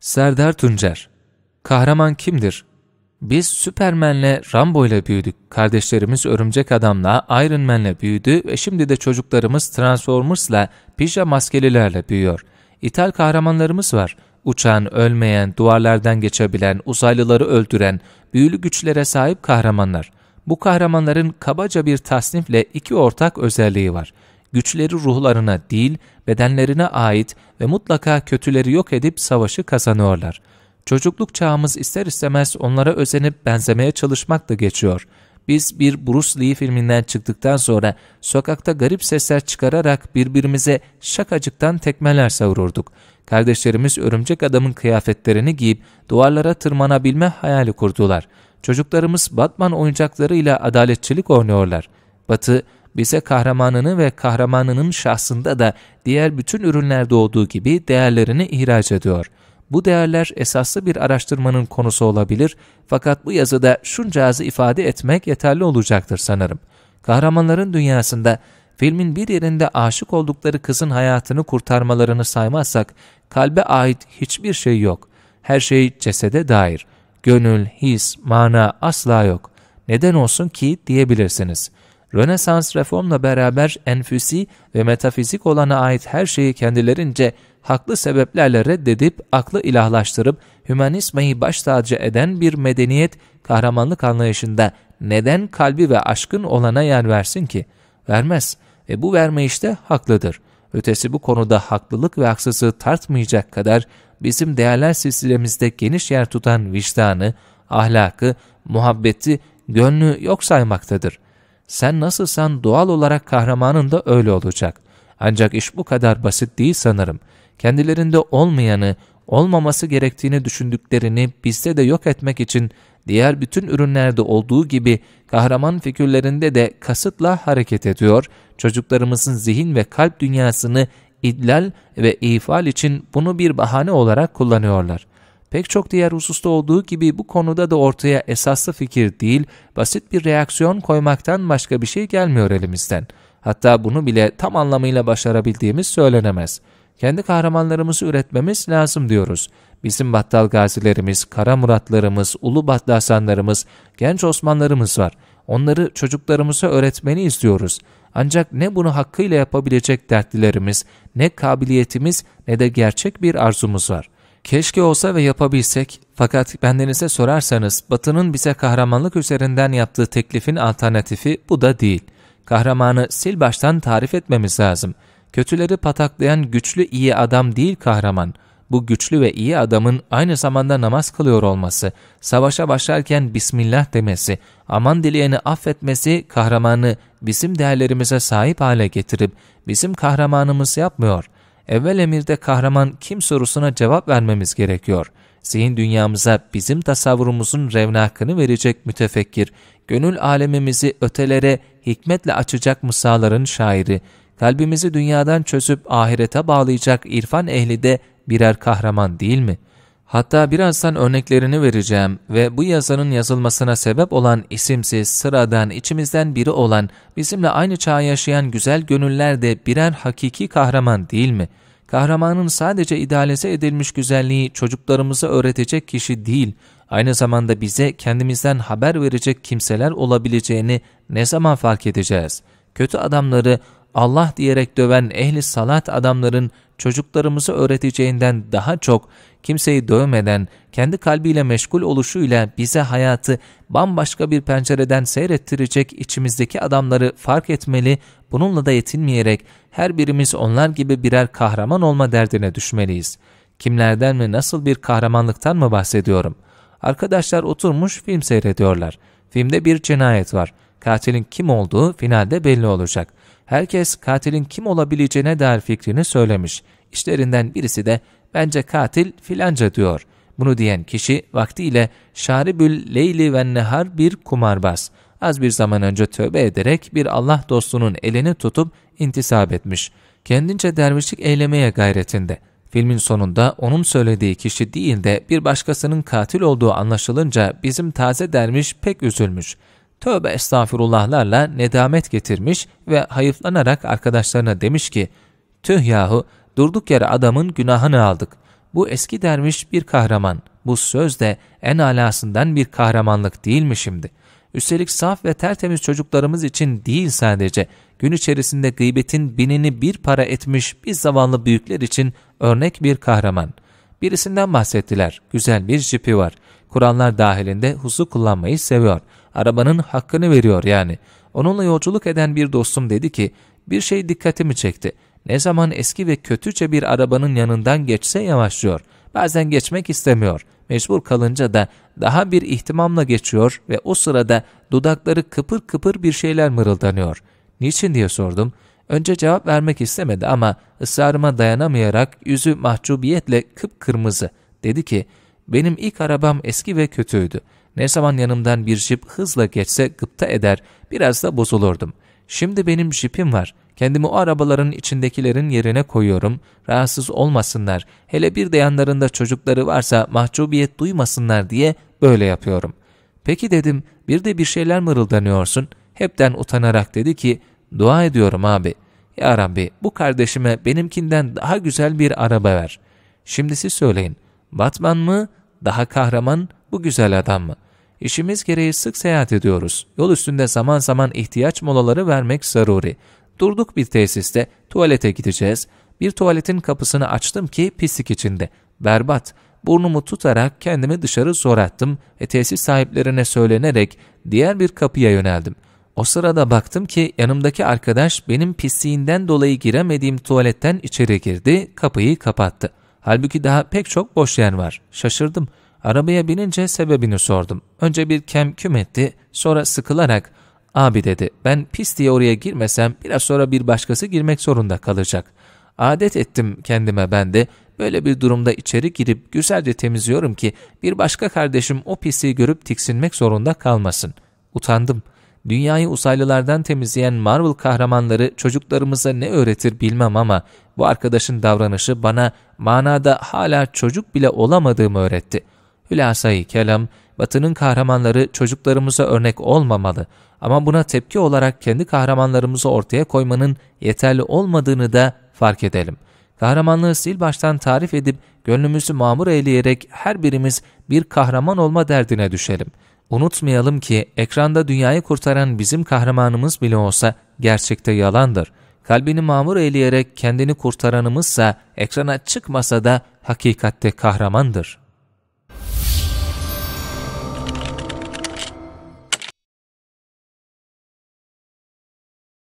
Serdar Tuncer Kahraman kimdir? Biz Süpermen'le Rambo'yla büyüdük. Kardeşlerimiz Örümcek Adam'la Iron Man'le büyüdü ve şimdi de çocuklarımız Transformers'la pija maskelilerle büyüyor. İthal kahramanlarımız var. Uçan, ölmeyen, duvarlardan geçebilen, uzaylıları öldüren, büyülü güçlere sahip kahramanlar. Bu kahramanların kabaca bir tasnifle iki ortak özelliği var güçleri ruhlarına değil, bedenlerine ait ve mutlaka kötüleri yok edip savaşı kazanıyorlar. Çocukluk çağımız ister istemez onlara özenip benzemeye çalışmak da geçiyor. Biz bir Bruce Lee filminden çıktıktan sonra sokakta garip sesler çıkararak birbirimize şakacıktan tekmeler savururduk. Kardeşlerimiz örümcek adamın kıyafetlerini giyip duvarlara tırmanabilme hayali kurdular. Çocuklarımız Batman oyuncaklarıyla adaletçilik oynuyorlar. Batı, bize kahramanını ve kahramanının şahsında da diğer bütün ürünlerde olduğu gibi değerlerini ihraç ediyor. Bu değerler esaslı bir araştırmanın konusu olabilir fakat bu yazıda şuncağızı ifade etmek yeterli olacaktır sanırım. Kahramanların dünyasında filmin bir yerinde aşık oldukları kızın hayatını kurtarmalarını saymazsak kalbe ait hiçbir şey yok. Her şey cesede dair. Gönül, his, mana asla yok. Neden olsun ki diyebilirsiniz. Rönesans reformla beraber enfüsi ve metafizik olana ait her şeyi kendilerince haklı sebeplerle reddedip aklı ilahlaştırıp hümanizmayı baş tacı eden bir medeniyet kahramanlık anlayışında neden kalbi ve aşkın olana yer versin ki? Vermez ve bu verme işte haklıdır. Ötesi bu konuda haklılık ve haksızlığı tartmayacak kadar bizim değerler silsilemizde geniş yer tutan vicdanı, ahlakı, muhabbeti, gönlü yok saymaktadır.'' Sen nasılsan doğal olarak kahramanın da öyle olacak. Ancak iş bu kadar basit değil sanırım. Kendilerinde olmayanı, olmaması gerektiğini düşündüklerini bizde de yok etmek için diğer bütün ürünlerde olduğu gibi kahraman figürlerinde de kasıtla hareket ediyor, çocuklarımızın zihin ve kalp dünyasını idlal ve ifal için bunu bir bahane olarak kullanıyorlar pek çok diğer hususta olduğu gibi bu konuda da ortaya esaslı fikir değil, basit bir reaksiyon koymaktan başka bir şey gelmiyor elimizden. Hatta bunu bile tam anlamıyla başarabildiğimiz söylenemez. Kendi kahramanlarımızı üretmemiz lazım diyoruz. Bizim Battal Gazilerimiz, Kara Muratlarımız, Ulu Battal Hasanlarımız, genç Osmanlarımız var. Onları çocuklarımıza öğretmeni istiyoruz. Ancak ne bunu hakkıyla yapabilecek dertlilerimiz, ne kabiliyetimiz ne de gerçek bir arzumuz var.'' Keşke olsa ve yapabilsek fakat bendenize sorarsanız Batı'nın bize kahramanlık üzerinden yaptığı teklifin alternatifi bu da değil. Kahramanı sil baştan tarif etmemiz lazım. Kötüleri pataklayan güçlü iyi adam değil kahraman. Bu güçlü ve iyi adamın aynı zamanda namaz kılıyor olması, savaşa başlarken Bismillah demesi, aman dileyeni affetmesi kahramanı bizim değerlerimize sahip hale getirip bizim kahramanımız yapmıyor.'' evvel emirde kahraman kim sorusuna cevap vermemiz gerekiyor. Zihin dünyamıza bizim tasavvurumuzun revnakını verecek mütefekkir, gönül alemimizi ötelere hikmetle açacak musaların şairi, kalbimizi dünyadan çözüp ahirete bağlayacak irfan ehli de birer kahraman değil mi? Hatta birazdan örneklerini vereceğim ve bu yazının yazılmasına sebep olan isimsiz, sıradan, içimizden biri olan, bizimle aynı çağ yaşayan güzel gönüller de birer hakiki kahraman değil mi? kahramanın sadece idealize edilmiş güzelliği çocuklarımıza öğretecek kişi değil, aynı zamanda bize kendimizden haber verecek kimseler olabileceğini ne zaman fark edeceğiz? Kötü adamları Allah diyerek döven ehli salat adamların çocuklarımızı öğreteceğinden daha çok kimseyi dövmeden, kendi kalbiyle meşgul oluşuyla bize hayatı bambaşka bir pencereden seyrettirecek içimizdeki adamları fark etmeli, bununla da yetinmeyerek her birimiz onlar gibi birer kahraman olma derdine düşmeliyiz. Kimlerden ve nasıl bir kahramanlıktan mı bahsediyorum? Arkadaşlar oturmuş film seyrediyorlar. Filmde bir cinayet var. Katilin kim olduğu finalde belli olacak. Herkes katilin kim olabileceğine dair fikrini söylemiş. İşlerinden birisi de bence katil filanca diyor. Bunu diyen kişi vaktiyle Şaribül Leyli ve Nehar bir kumarbaz. Az bir zaman önce tövbe ederek bir Allah dostunun elini tutup intisap etmiş. Kendince dervişlik eylemeye gayretinde. Filmin sonunda onun söylediği kişi değil de bir başkasının katil olduğu anlaşılınca bizim taze dermiş pek üzülmüş tövbe estağfirullahlarla nedamet getirmiş ve hayıflanarak arkadaşlarına demiş ki, tüh yahu durduk yere adamın günahını aldık. Bu eski derviş bir kahraman. Bu söz de en alasından bir kahramanlık değil mi şimdi? Üstelik saf ve tertemiz çocuklarımız için değil sadece, gün içerisinde gıybetin binini bir para etmiş bir zavallı büyükler için örnek bir kahraman. Birisinden bahsettiler, güzel bir jipi var. Kurallar dahilinde husu kullanmayı seviyor.'' Arabanın hakkını veriyor yani. Onunla yolculuk eden bir dostum dedi ki, bir şey dikkatimi çekti. Ne zaman eski ve kötüce bir arabanın yanından geçse yavaşlıyor. Bazen geçmek istemiyor. Mecbur kalınca da daha bir ihtimamla geçiyor ve o sırada dudakları kıpır kıpır bir şeyler mırıldanıyor. Niçin diye sordum. Önce cevap vermek istemedi ama ısrarıma dayanamayarak yüzü mahcubiyetle kıpkırmızı. Dedi ki, benim ilk arabam eski ve kötüydü. Ne zaman yanımdan bir jip hızla geçse gıpta eder, biraz da bozulurdum. Şimdi benim jipim var. Kendimi o arabaların içindekilerin yerine koyuyorum. Rahatsız olmasınlar. Hele bir de yanlarında çocukları varsa mahcubiyet duymasınlar diye böyle yapıyorum. Peki dedim, bir de bir şeyler mırıldanıyorsun. Hepten utanarak dedi ki, dua ediyorum abi. Ya Rabbi bu kardeşime benimkinden daha güzel bir araba ver. Şimdi siz söyleyin, Batman mı, daha kahraman, bu güzel adam mı? İşimiz gereği sık seyahat ediyoruz. Yol üstünde zaman zaman ihtiyaç molaları vermek zaruri. Durduk bir tesiste, tuvalete gideceğiz. Bir tuvaletin kapısını açtım ki pislik içinde. Berbat. Burnumu tutarak kendimi dışarı zor attım ve tesis sahiplerine söylenerek diğer bir kapıya yöneldim. O sırada baktım ki yanımdaki arkadaş benim pisliğinden dolayı giremediğim tuvaletten içeri girdi, kapıyı kapattı. Halbuki daha pek çok boş yer var. Şaşırdım. Arabaya binince sebebini sordum. Önce bir kem küm etti, sonra sıkılarak ''Abi'' dedi, ''ben pis diye oraya girmesem biraz sonra bir başkası girmek zorunda kalacak. Adet ettim kendime ben de, böyle bir durumda içeri girip güzelce temizliyorum ki bir başka kardeşim o pisliği görüp tiksinmek zorunda kalmasın. Utandım. Dünyayı uzaylılardan temizleyen Marvel kahramanları çocuklarımıza ne öğretir bilmem ama bu arkadaşın davranışı bana manada hala çocuk bile olamadığımı öğretti.'' Hülasayı kelam, Batı'nın kahramanları çocuklarımıza örnek olmamalı ama buna tepki olarak kendi kahramanlarımızı ortaya koymanın yeterli olmadığını da fark edelim. Kahramanlığı sil baştan tarif edip gönlümüzü mamur eyleyerek her birimiz bir kahraman olma derdine düşelim. Unutmayalım ki ekranda dünyayı kurtaran bizim kahramanımız bile olsa gerçekte yalandır. Kalbini mamur eyleyerek kendini kurtaranımızsa ekrana çıkmasa da hakikatte kahramandır.